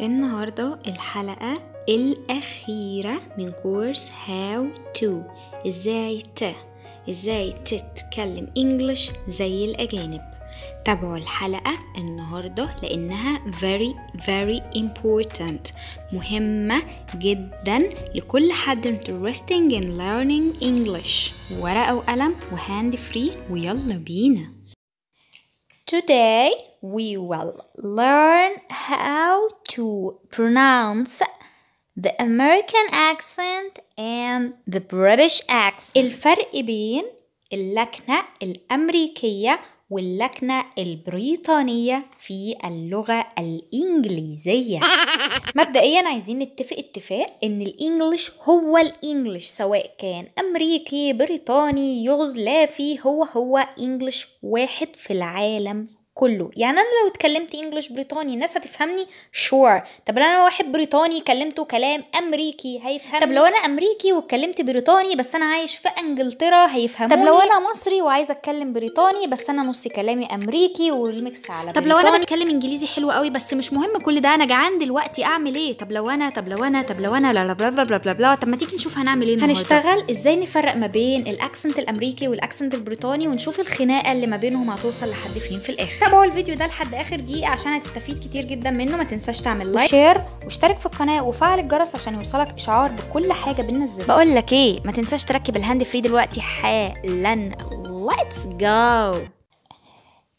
النهاردة الحلقة الأخيرة من كورس هاو تو إزاي ت إزاي تتكلم إنجلش زي الأجانب تابعوا الحلقة النهاردة لأنها very very important مهمة جدا لكل حد interesting in learning English ورقة وقلم وهاند فري ويلا بينا Today we will learn how to pronounce the American accent and the British accent الفرق بين اللكنة الأمريكية واللكنة البريطانية في اللغة الإنجليزية مبدئيا عايزين نتفق اتفاق ان الإنجليش هو الإنجليش سواء كان أمريكي بريطاني يوغزلافي هو هو إنجليش واحد في العالم كله يعني انا لو اتكلمت انجلش بريطاني الناس هتفهمني شور طب انا واحد بريطاني كلمته كلام امريكي هيفهمني طب لو انا امريكي واتكلمت بريطاني بس انا عايش في انجلترا هيفهموني طب لو انا مصري وعايزه اتكلم بريطاني بس انا نص كلامي امريكي والميكس على طب لو انا بتكلم انجليزي حلو قوي بس مش مهم كل ده انا جعان دلوقتي اعمل ايه طب لو انا طب لو انا طب لو انا لا لا بلا بلا بلا, بلا. طب ما تيجي نشوف هنعمل ايه النهارده هنشتغل ازاي نفرق ما بين الاكسنت الامريكي والاكسنت البريطاني ونشوف الخناقه اللي ما بينهم هتوصل لحد فين في الاخر تابعوا الفيديو ده لحد اخر دقيقه عشان هتستفيد كتير جدا منه ما تنساش تعمل لايك وشير واشترك في القناه وفعل الجرس عشان يوصلك اشعار بكل حاجه بننزلها بقول لك ايه ما تنساش تركب الهاند فري دلوقتي حالا ليتس جو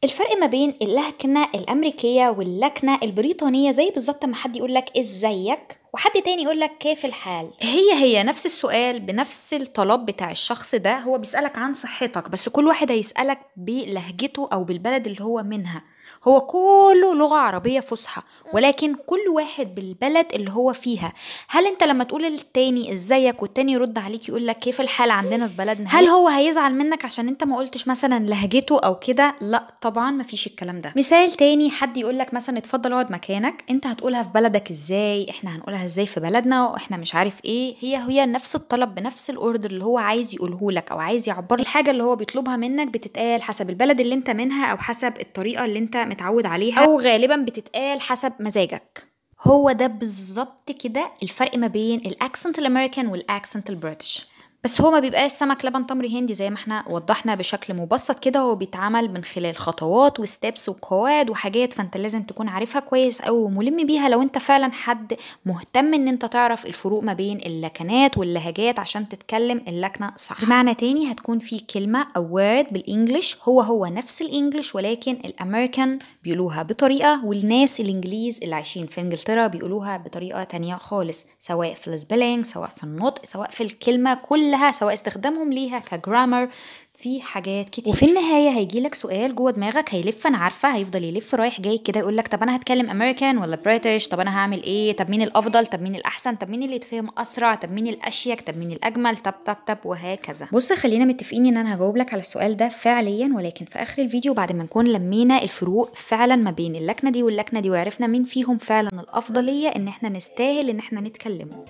الفرق ما بين اللكنة الأمريكية واللكنة البريطانية زي بالظبط ما حد يقول لك إزيك وحد تاني يقول لك كيف الحال هي هي نفس السؤال بنفس الطلب بتاع الشخص ده هو بيسألك عن صحتك بس كل واحد هيسألك بلهجته أو بالبلد اللي هو منها هو كله لغة عربية فصحى ولكن كل واحد بالبلد اللي هو فيها هل انت لما تقول للتاني ازيك والتاني يرد عليك يقول لك كيف الحال عندنا في بلدنا هل هو هيزعل منك عشان انت ما قلتش مثلا لهجته او كده لا طبعا ما فيش الكلام ده مثال تاني حد يقول لك مثلا اتفضل اقعد مكانك انت هتقولها في بلدك ازاي احنا هنقولها ازاي في بلدنا واحنا مش عارف ايه هي هي نفس الطلب بنفس الاوردر اللي هو عايز يقوله لك او عايز يعبر الحاجه اللي هو بيطلبها منك بتتقال حسب البلد اللي انت منها او حسب الطريقه اللي انت متعود عليها او غالبا بتتقال حسب مزاجك هو ده بالظبط كده الفرق ما بين الاكسنت الامريكان والاكسنت البريتش بس هو ما بيبقاش سمك لبن تمر هندي زي ما احنا وضحنا بشكل مبسط كده هو بيتعمل من خلال خطوات وستبس وقواعد وحاجات فانت لازم تكون عارفها كويس او وملم بيها لو انت فعلا حد مهتم ان انت تعرف الفروق ما بين اللكنات واللهجات عشان تتكلم اللكنه صح بمعنى تاني هتكون في كلمه او وورد بالانجلش هو هو نفس الانجلش ولكن الامريكان بيقولوها بطريقه والناس الانجليز اللي عايشين في انجلترا بيقولوها بطريقه تانية خالص سواء في السبيلينج سواء في النطق سواء في الكلمه كل كلها سواء استخدامهم ليها كجرامر في حاجات كتير وفي النهايه هيجي لك سؤال جوه دماغك هيلف انا عارفه هيفضل يلف رايح جاي كده يقول لك طب انا هتكلم امريكان ولا بريتش طب انا هعمل ايه طب مين الافضل طب مين الاحسن طب مين اللي يتفهم اسرع طب مين الاشيك طب مين الاجمل طب طب طب وهكذا بص خلينا متفقين ان انا هجاوب لك على السؤال ده فعليا ولكن في اخر الفيديو بعد ما نكون لمينا الفروق فعلا ما بين اللكنه دي واللكنه دي وعرفنا مين فيهم فعلا الافضليه ان احنا نستاهل ان احنا نتكلمه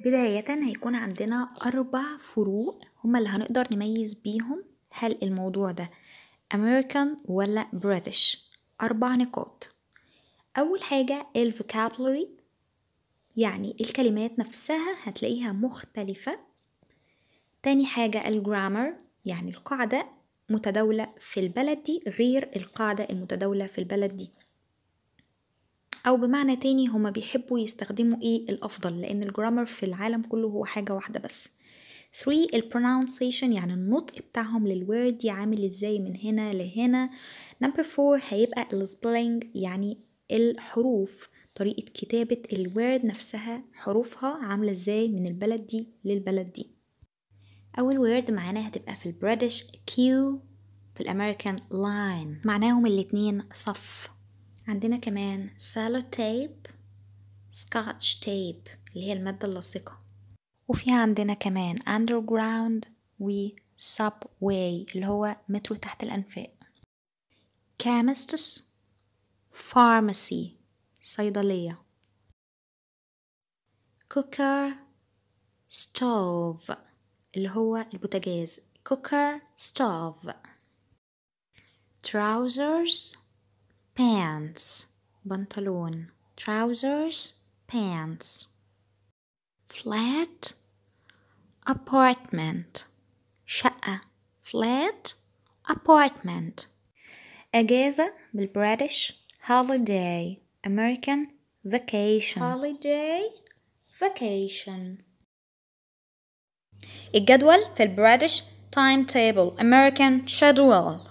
بداية هيكون عندنا أربع فروق هما اللي هنقدر نميز بيهم هل الموضوع ده American ولا British أربع نقاط أول حاجة ال vocabulary يعني الكلمات نفسها هتلاقيها مختلفة تاني حاجة الجرامر يعني القاعدة متداولة في البلد دي غير القاعدة المتداولة في البلد دي أو بمعنى تاني هما بيحبوا يستخدموا إيه الأفضل لأن الجرامر في العالم كله هو حاجة واحدة بس 3 ال pronunciation يعني النطق بتاعهم للورد عامل ازاي من هنا لهنا نمبر 4 هيبقى ال spelling يعني الحروف طريقة كتابة الورد نفسها حروفها عاملة ازاي من البلد دي للبلد دي أول ورد معانا هتبقى في البريتش كيو في الأمريكان لاين معناهم الاتنين صف عندنا كمان سالو تيب سكوتش تيب اللي هي المادة اللاصقة وفي عندنا كمان underground و subway اللي هو مترو تحت الأنفاق كامستس pharmacy صيدلية cooker stove اللي هو البوتاجاز cooker stove trousers pants pantalon trousers pants flat apartment شقة uh, flat apartment أجازة بالبريتش holiday American vacation holiday vacation الجدول في البريتش timetable American schedule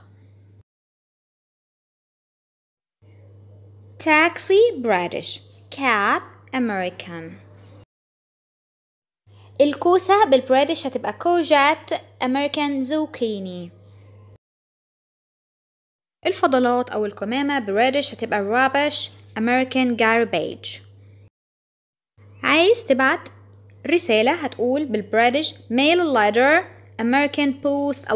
تاكسي بريتش كاب امريكان الكوسة بالبريتش هتبقى كوجات أمريكان زوكيني الفضلات أو الكمامة بريتش هتبقى رابش أمريكان garbage عايز تبعت رسالة هتقول بالبريتش ميل a امريكان بوست post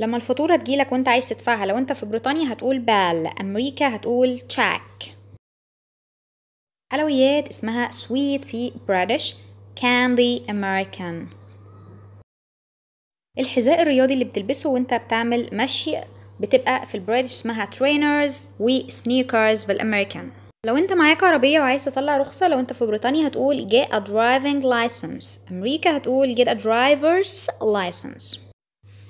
لما الفاتورة تجيلك وانت عايز تدفعها لو انت في بريطانيا هتقول بال أمريكا هتقول تشاك حلويات اسمها سويت في بريتش كاندي أمريكان الحذاء الرياضي اللي بتلبسه وانت بتعمل مشي بتبقى في البريتش اسمها ترينرز وسنيكرز بالامريكان لو انت معاك عربية وعايز تطلع رخصة لو انت في بريطانيا هتقول get a driving license امريكا هتقول get a driver's license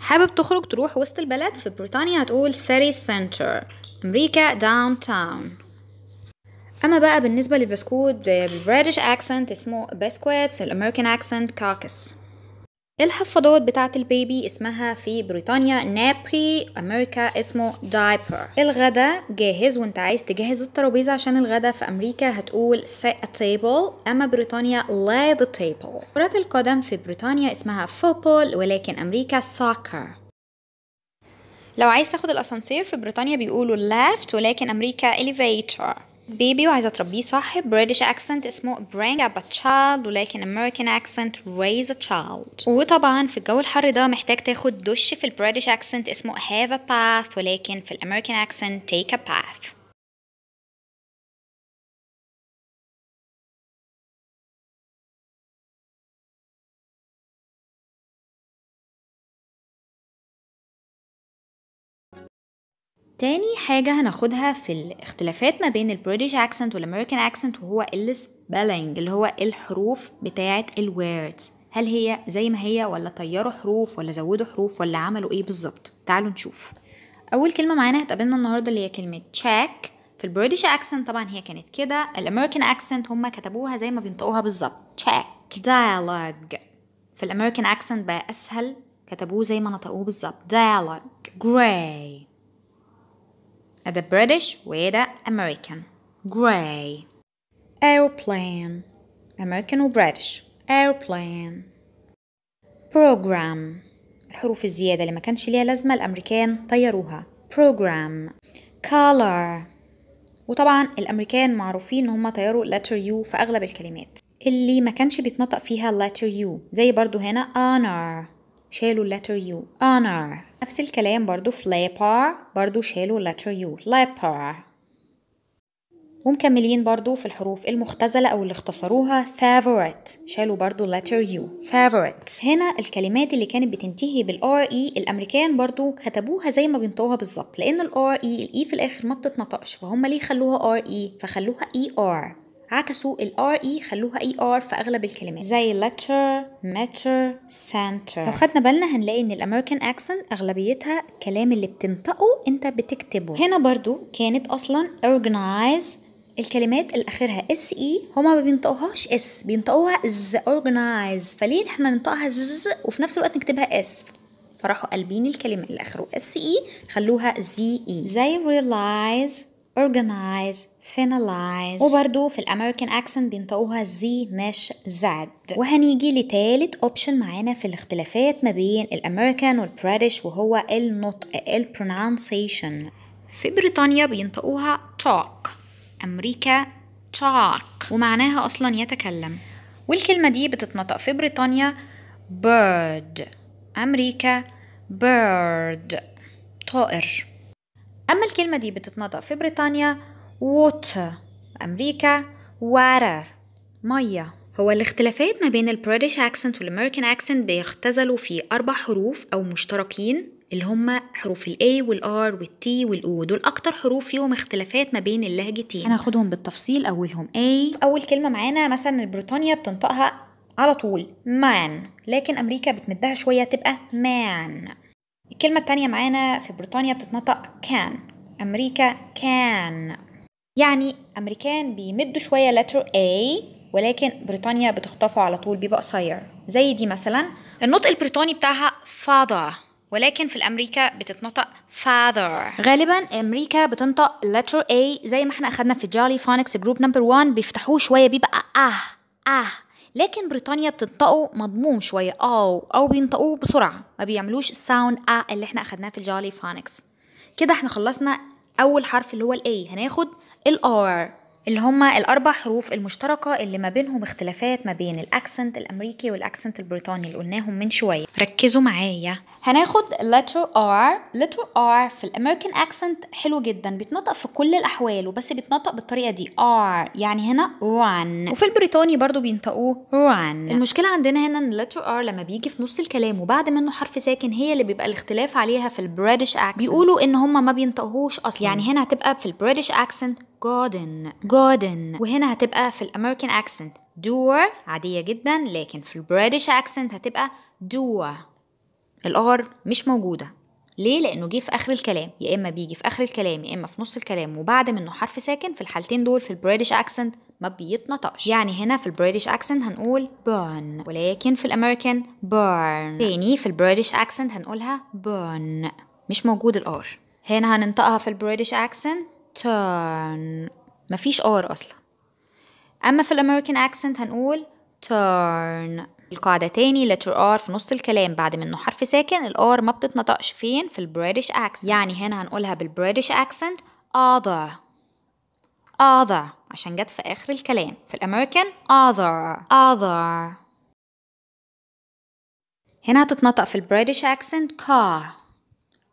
حابب تخرج تروح وسط البلد في بريطانيا هتقول سيري سنتر أمريكا داون تاون أما بقى بالنسبة للبسكوت بالبريتش أكسنت اسمه بسكويتس الأمريكان أكسنت كاكس الحفاضات بتاعة البيبي اسمها في بريطانيا نابري أمريكا اسمه دايبر الغدا جاهز وانت عايز تجهز الترابيزة عشان الغدا في أمريكا هتقول set a table أما بريطانيا lay the table كرة القدم في بريطانيا اسمها football ولكن أمريكا soccer لو عايز تاخد الأسانسير في بريطانيا بيقولوا left ولكن أمريكا elevator بيبي وعايزه تربيه صح بريتش اكسنت اسمه bring up a child ولكن امريكان اكسنت raise a child وطبعا في الجو الحر ده محتاج تاخد دش في البريتش اكسنت اسمه have a باث ولكن في الامريكان اكسنت take a باث تاني حاجة هناخدها في الاختلافات ما بين البريتش اكسنت والامريكان اكسنت وهو السبلنج اللي هو الحروف بتاعة الوردز هل هي زي ما هي ولا طيروا حروف ولا زودوا حروف ولا عملوا ايه بالظبط تعالوا نشوف اول كلمة معانا هتقابلنا النهاردة اللي هي كلمة تشاك في البريتش اكسنت طبعا هي كانت كده الامريكان اكسنت هما كتبوها زي ما بينطقوها بالظبط تشاك dialogue في الامريكان اكسنت بقى اسهل كتبوه زي ما نطقوه بالظبط dialogue gray the British with the American gray airplane American و British airplane program الحروف الزيادة اللي ما كانش ليها لازمة الأمريكان طيروها program color وطبعا الأمريكان معروفين إن هم طيروا letter U في أغلب الكلمات اللي ما كانش بيتنطق فيها letter U زي برضو هنا honor شالوا letter U honor نفس الكلام برضو flapper برضو شالوا letter U flapper ومكملين برضو في الحروف المختزلة أو اللي اختصروها favorite شالوا برضو letter U favorite هنا الكلمات اللي كانت بتنتهي بالار RE الأمريكان برضو كتبوها زي ما بينطقوها بالظبط لأن الار اي e الاي e في الآخر ما بتتنطقش فهم ليه خلوها RE فخلوها ER عكسوا ال RE خلوها ER في أغلب الكلمات زي letter, matter, center لو خدنا بالنا هنلاقي إن الأمريكان accent أغلبيتها الكلام اللي بتنطقه أنت بتكتبه هنا برضو كانت أصلا organize الكلمات اللي اخرها اس اي e هما ما بينطقوهاش اس بينطقوها ز اورجنايز فليه احنا ننطقها ز وفي نفس الوقت نكتبها اس فراحوا قلبين الكلمه اللي اخره اس اي e خلوها زي اي e. زي realize organize finalize وبرضو في الامريكان اكسنت بينطقوها زي مش زاد وهنيجي لتالت اوبشن معانا في الاختلافات ما بين الامريكان والبريتش وهو النطق البرونانسيشن في بريطانيا بينطقوها talk امريكا talk ومعناها اصلا يتكلم والكلمه دي بتتنطق في بريطانيا bird امريكا bird طائر أما الكلمة دي بتتنطق في بريطانيا water أمريكا water مية هو الاختلافات ما بين البريتش اكسنت والامريكان اكسنت بيختزلوا في أربع حروف أو مشتركين اللي هم حروف الـ A والـ R والـ T والـ O دول أكتر حروف فيهم اختلافات ما بين اللهجتين هناخدهم بالتفصيل أولهم A أول كلمة معانا مثلا بريطانيا بتنطقها على طول مان لكن أمريكا بتمدها شوية تبقى مان الكلمة التانية معانا في بريطانيا بتتنطق كان أمريكا كان يعني أمريكان بيمدوا شوية لتر A ولكن بريطانيا بتخطفه على طول بيبقى قصير زي دي مثلا النطق البريطاني بتاعها father ولكن في الأمريكا بتتنطق father غالبا أمريكا بتنطق letter A زي ما احنا أخدنا في جالي فونكس جروب نمبر 1 بيفتحوه شوية بيبقى آه آه لكن بريطانيا بتنطقه مضموم شوية أو أو بينطقوه بسرعة ما بيعملوش الساوند أ اللي احنا أخدناه في الجولي فونكس كده احنا خلصنا أول حرف اللي هو الأي هناخد الآر اللي هما الأربع حروف المشتركة اللي ما بينهم اختلافات ما بين الأكسنت الأمريكي والأكسنت البريطاني اللي قلناهم من شوية ركزوا معايا هناخد letter R letter R في الأمريكان أكسنت حلو جدا بيتنطق في كل الأحوال وبس بيتنطق بالطريقة دي R يعني هنا run وفي البريطاني برضو بينطقوه run المشكلة عندنا هنا إن letter R لما بيجي في نص الكلام وبعد منه حرف ساكن هي اللي بيبقى الاختلاف عليها في البريتش أكسنت بيقولوا إن هما ما بينطقوهوش أصلا يعني هنا هتبقى في البريتش أكسنت garden garden وهنا هتبقى في الامريكان اكسنت door عادية جدا لكن في البريتش اكسنت هتبقى door الار مش موجودة ليه؟ لأنه جه في آخر الكلام يا إما بيجي في آخر الكلام يا إما في نص الكلام وبعد منه حرف ساكن في الحالتين دول في البريتش أكسنت ما بيتنطقش يعني هنا في البريتش أكسنت هنقول burn ولكن في الأمريكان burn تاني في البريتش أكسنت هنقولها burn مش موجود الآر هنا هننطقها في البريتش أكسنت turn مفيش ار اصلا اما في الامريكان اكسنت هنقول turn القاعدة تاني letter R في نص الكلام بعد منه حرف ساكن الار ما بتتنطقش فين في البريتش accent يعني هنا هنقولها بالبريتش accent other other عشان جت في آخر الكلام في الامريكان other other هنا هتتنطق في البريتش accent car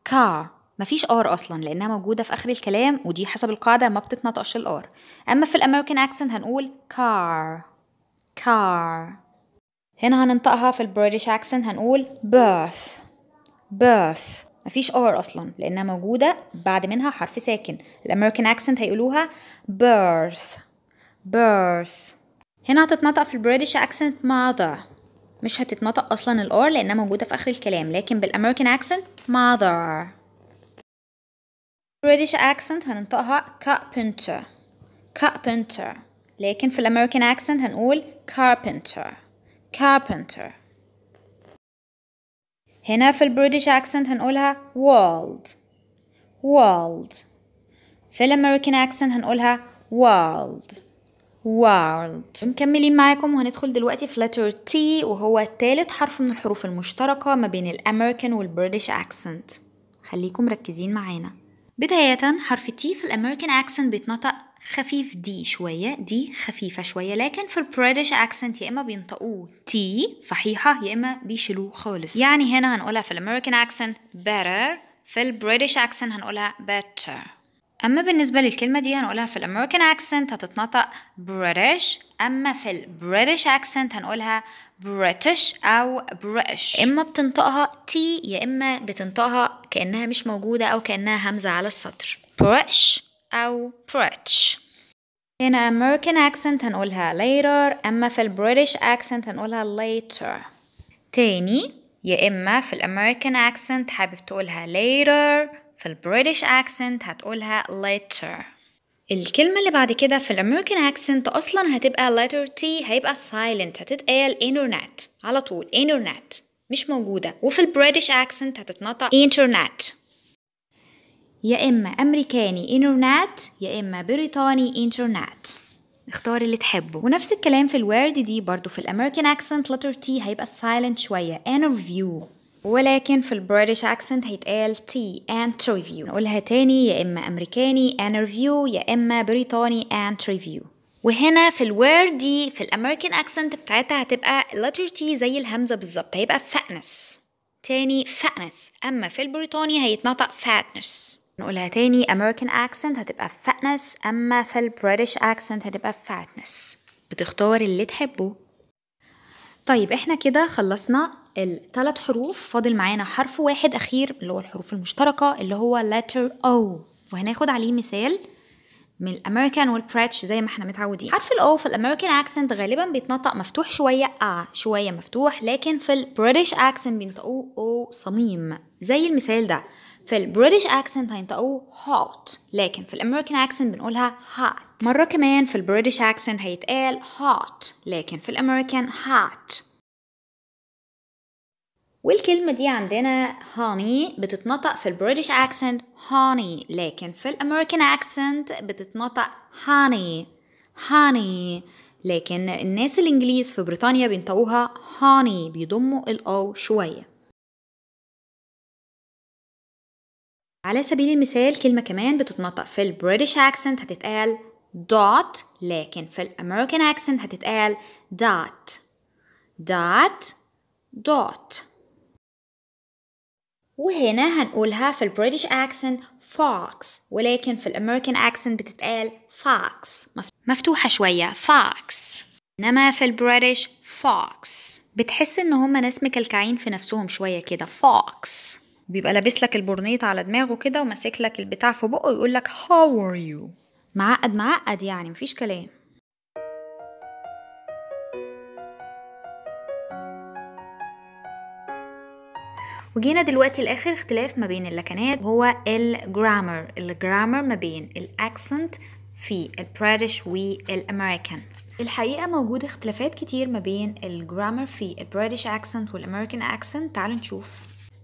car مفيش ار اصلا لانها موجوده في اخر الكلام ودي حسب القاعده ما بتتنطقش الار اما في الامريكان اكسنت هنقول كار كار هنا هننطقها في البريتش اكسنت هنقول بيرث بيرث مفيش ار اصلا لانها موجوده بعد منها حرف ساكن الامريكان اكسنت هيقولوها بيرث بيرث هنا هتتنطق في البريتش اكسنت mother مش هتتنطق اصلا الار لانها موجوده في اخر الكلام لكن بالامريكان اكسنت ماذر British accent هننطقها carpenter carpenter لكن في الامريكان accent هنقول carpenter carpenter هنا في البريتش accent هنقولها world world في الامريكان accent هنقولها world world مكملين معاكم وهندخل دلوقتي في letter T وهو تالت حرف من الحروف المشتركة ما بين الامريكان والبريتش accent خليكم مركزين معانا بداية حرف T في الامريكان اكسنت بيتنطق خفيف دي شوية دي خفيفة شوية لكن في البريتش اكسنت يا اما بينطقوه تي صحيحة يا اما بيشيلوه خالص يعني هنا هنقولها في الامريكان اكسنت better في البريتش اكسنت هنقولها better اما بالنسبه للكلمه دي هنقولها في الامريكان اكسنت هتتنطق بريتش اما في البريتش اكسنت هنقولها بريتش او بريتش اما بتنطقها تي يا اما بتنطقها كانها مش موجوده او كانها همزه على السطر بريتش او بريتش هنا American accent هنقولها later أما في البريتش accent هنقولها later تاني يا إما في الأمريكان أكسنت حابب تقولها later في البريتش اكسنت هتقولها later الكلمة اللي بعد كده في الامريكان اكسنت اصلا هتبقى letter T هيبقى silent هتتقال internet على طول internet مش موجودة وفي البريتش اكسنت هتتنطق internet يا اما امريكاني internet يا اما بريطاني internet اختار اللي تحبه ونفس الكلام في الورد دي برضو في الامريكان اكسنت letter T هيبقى silent شوية interview ولكن في البريتش اكسنت هيتقال تي اند تريفيو نقولها تاني يا اما امريكاني انترفيو يا اما بريطاني اند تريفيو وهنا في الوير دي في الامريكان اكسنت بتاعتها هتبقى letter تي زي الهمزه بالظبط هيبقى فاتنس تاني فاتنس اما في البريطاني هيتنطق فاتنس نقولها تاني American accent هتبقى فاتنس أما في البريتش accent هتبقى فاتنس بتختار اللي تحبه طيب احنا كده خلصنا الثلاث حروف فاضل معانا حرف واحد أخير اللي هو الحروف المشتركة اللي هو letter O وهناخد عليه مثال من الامريكان والبريتش زي ما احنا متعودين حرف الاو في الامريكان اكسنت غالبا بيتنطق مفتوح شويه ا آه شويه مفتوح لكن في البريتش اكسنت بينطقوه او صميم زي المثال ده في البريتش اكسنت هينطقوه هوت لكن في الامريكان اكسنت بنقولها هات مره كمان في البريتش اكسنت هيتقال هوت لكن في الامريكان هات والكلمة دي عندنا هاني بتتنطق في البريتش اكسنت هاني لكن في الامريكان اكسنت بتتنطق هاني هاني لكن الناس الانجليز في بريطانيا بينطقوها هاني بيضموا الاو شوية على سبيل المثال كلمة كمان بتتنطق في البريتش اكسنت هتتقال دوت لكن في الامريكان اكسنت هتتقال dot دوت, دوت. وهنا هنقولها في البريتش اكسنت فوكس ولكن في الامريكان اكسنت بتتقال فوكس مفتوحة شوية فوكس انما في البريتش فوكس بتحس ان هما ناس مكلكعين في نفسهم شوية كده فوكس بيبقى لابس لك البرنيط على دماغه كده وماسك لك البتاع في بقه ويقول لك هاو ار يو معقد معقد يعني مفيش كلام وجينا دلوقتي لاخر اختلاف ما بين اللكنات هو الجرامر الجرامر ما بين الاكسنت في البريتش والامريكان الحقيقة موجود اختلافات كتير ما بين الجرامر في البريتش اكسنت والامريكان اكسنت تعالوا نشوف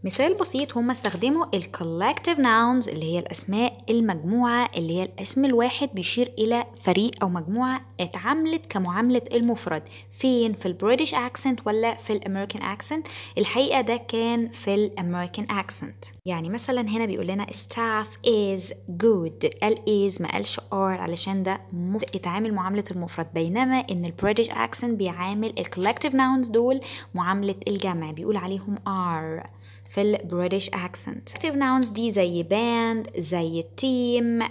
مثال بسيط هما استخدموا ال collective nouns اللي هي الأسماء المجموعة اللي هي الاسم الواحد بيشير إلى فريق أو مجموعة اتعاملت كمعاملة المفرد فين في البريتش accent ولا في الامريكان accent الحقيقة ده كان في الامريكان accent يعني مثلا هنا بيقول لنا staff is good قال is ما قالش are علشان ده اتعامل معاملة المفرد بينما ان البريتش accent بيعامل ال collective nouns دول معاملة الجمع بيقول عليهم are في البريتش اكسنت active nouns دي زي band زي team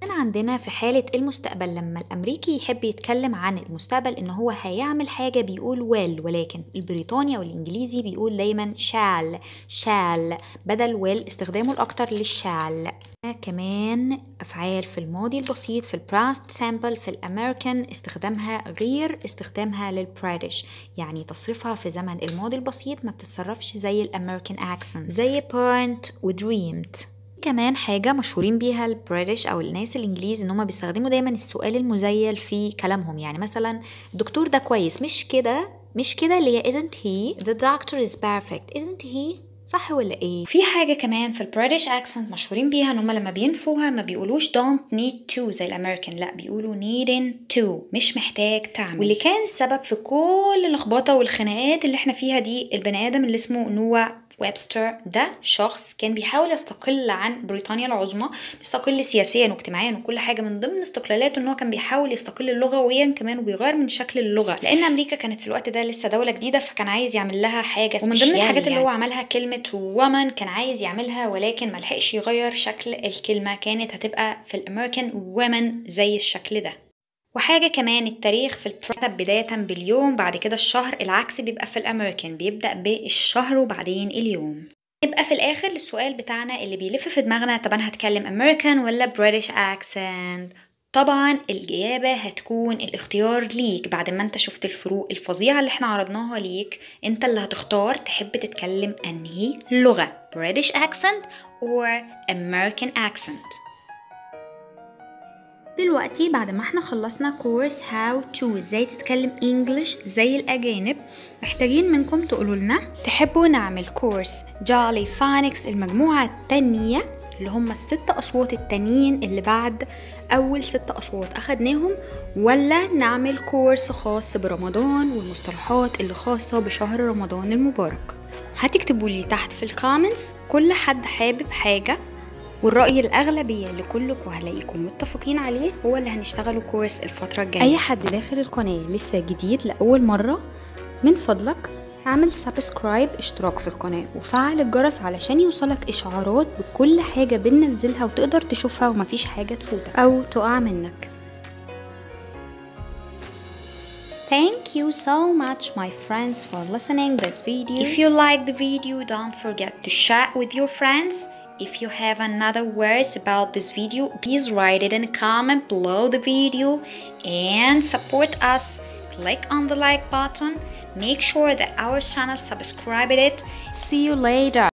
كان عندنا في حالة المستقبل لما الأمريكي يحب يتكلم عن المستقبل إن هو هيعمل حاجة بيقول ويل ولكن البريطاني أو الإنجليزي بيقول دايما شال شال بدل ويل استخدامه الأكتر للشال كمان أفعال في الماضي البسيط في البراست سامبل في الأمريكان استخدامها غير استخدامها للبريتش يعني تصرفها في زمن الماضي البسيط ما بتتصرفش زي الأمريكان أكسنت زي بوينت ودريمت كمان حاجة مشهورين بيها البريتش أو الناس الإنجليز إن هما بيستخدموا دايما السؤال المزيل في كلامهم يعني مثلا الدكتور ده كويس مش كده مش كده اللي هي isn't he the doctor is perfect isn't he صح ولا ايه في حاجه كمان في البريتش اكسنت مشهورين بيها ان هم لما بينفوها ما بيقولوش don't need to زي الامريكان لا بيقولوا needn't to مش محتاج تعمل واللي كان السبب في كل اللخبطه والخناقات اللي احنا فيها دي البني ادم اللي اسمه نوع ويبستر ده شخص كان بيحاول يستقل عن بريطانيا العظمى بيستقل سياسيا واجتماعيا وكل حاجه من ضمن استقلالاته ان هو كان بيحاول يستقل لغويا كمان وبيغير من شكل اللغه لان امريكا كانت في الوقت ده لسه دوله جديده فكان عايز يعمل لها حاجه ومن ضمن الحاجات يعني. اللي هو يعني. عملها كلمه ومن كان عايز يعملها ولكن ملحقش يغير شكل الكلمه كانت هتبقى في الامريكان ومن زي الشكل ده وحاجة كمان التاريخ في البرتب بداية باليوم بعد كده الشهر العكس بيبقى في الأمريكان بيبدأ بالشهر وبعدين اليوم يبقى في الآخر السؤال بتاعنا اللي بيلف في دماغنا طب أنا هتكلم أمريكان ولا بريتش أكسنت طبعا الإجابة هتكون الاختيار ليك بعد ما انت شفت الفروق الفظيعة اللي احنا عرضناها ليك انت اللي هتختار تحب تتكلم انهي لغة British accent or American accent دلوقتي بعد ما احنا خلصنا كورس هاو تو ازاي تتكلم انجلش زي الاجانب محتاجين منكم تقولوا لنا تحبوا نعمل كورس جالي فانكس المجموعة التانية اللي هم الست اصوات التانيين اللي بعد اول ست اصوات اخدناهم ولا نعمل كورس خاص برمضان والمصطلحات اللي خاصة بشهر رمضان المبارك هتكتبوا لي تحت في الكومنتس كل حد حابب حاجة والرأي الأغلبية اللي كلكم هلاقيكم متفقين عليه هو اللي هنشتغله كورس الفترة الجاية أي حد داخل القناة لسه جديد لأول مرة من فضلك اعمل سبسكرايب اشتراك في القناة وفعل الجرس علشان يوصلك اشعارات بكل حاجة بننزلها وتقدر تشوفها ومفيش حاجة تفوتك أو تقع منك Thank you so much my friends for listening this video. If you like the video don't forget to share with your friends. If you have another words about this video, please write it in a comment below the video and support us. Click on the like button. Make sure that our channel subscribe it. See you later.